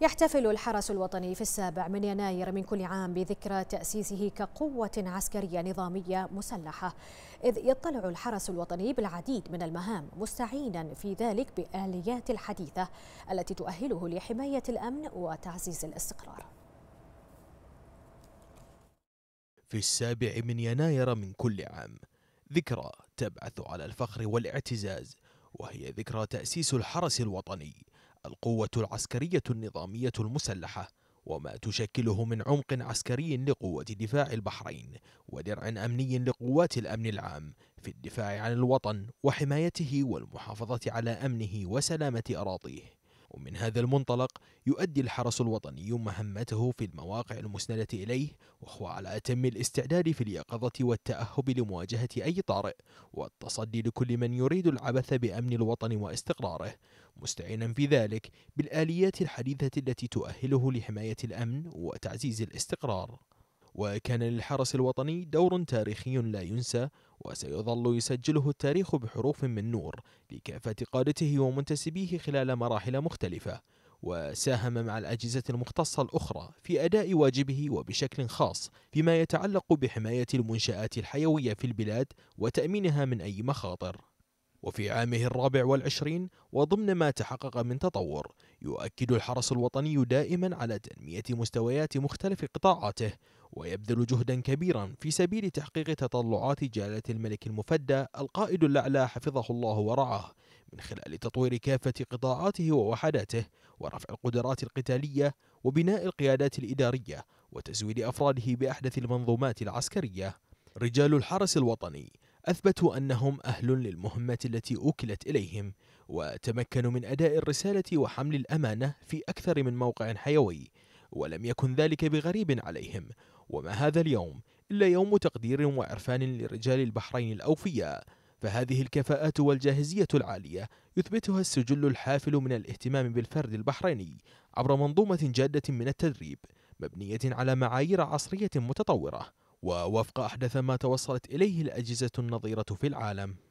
يحتفل الحرس الوطني في السابع من يناير من كل عام بذكرى تأسيسه كقوة عسكرية نظامية مسلحة إذ يطلع الحرس الوطني بالعديد من المهام مستعينا في ذلك بآليات الحديثة التي تؤهله لحماية الأمن وتعزيز الاستقرار في السابع من يناير من كل عام ذكرى تبعث على الفخر والاعتزاز وهي ذكرى تأسيس الحرس الوطني القوة العسكرية النظامية المسلحة وما تشكله من عمق عسكري لقوة دفاع البحرين ودرع أمني لقوات الأمن العام في الدفاع عن الوطن وحمايته والمحافظة على أمنه وسلامة أراضيه ومن هذا المنطلق يؤدي الحرس الوطني مهمته في المواقع المسندة إليه وهو على أتم الاستعداد في اليقظة والتأهب لمواجهة أي طارئ والتصدي لكل من يريد العبث بأمن الوطن واستقراره مستعينا في ذلك بالآليات الحديثة التي تؤهله لحماية الأمن وتعزيز الاستقرار وكان للحرس الوطني دور تاريخي لا ينسى وسيظل يسجله التاريخ بحروف من نور لكافة قادته ومنتسبيه خلال مراحل مختلفة وساهم مع الأجهزة المختصة الأخرى في أداء واجبه وبشكل خاص فيما يتعلق بحماية المنشآت الحيوية في البلاد وتأمينها من أي مخاطر وفي عامه الرابع والعشرين وضمن ما تحقق من تطور يؤكد الحرس الوطني دائما على تنمية مستويات مختلف قطاعاته ويبذل جهدا كبيرا في سبيل تحقيق تطلعات جلالة الملك المفدى القائد الأعلى حفظه الله ورعاه من خلال تطوير كافة قطاعاته ووحداته ورفع القدرات القتالية وبناء القيادات الإدارية وتزويد أفراده بأحدث المنظومات العسكرية رجال الحرس الوطني أثبتوا أنهم أهل للمهمة التي أوكلت إليهم وتمكنوا من أداء الرسالة وحمل الأمانة في أكثر من موقع حيوي ولم يكن ذلك بغريب عليهم وما هذا اليوم إلا يوم تقدير وعرفان لرجال البحرين الأوفياء فهذه الكفاءات والجاهزية العالية يثبتها السجل الحافل من الاهتمام بالفرد البحريني عبر منظومة جادة من التدريب مبنية على معايير عصرية متطورة ووفق أحدث ما توصلت إليه الأجهزة النظيرة في العالم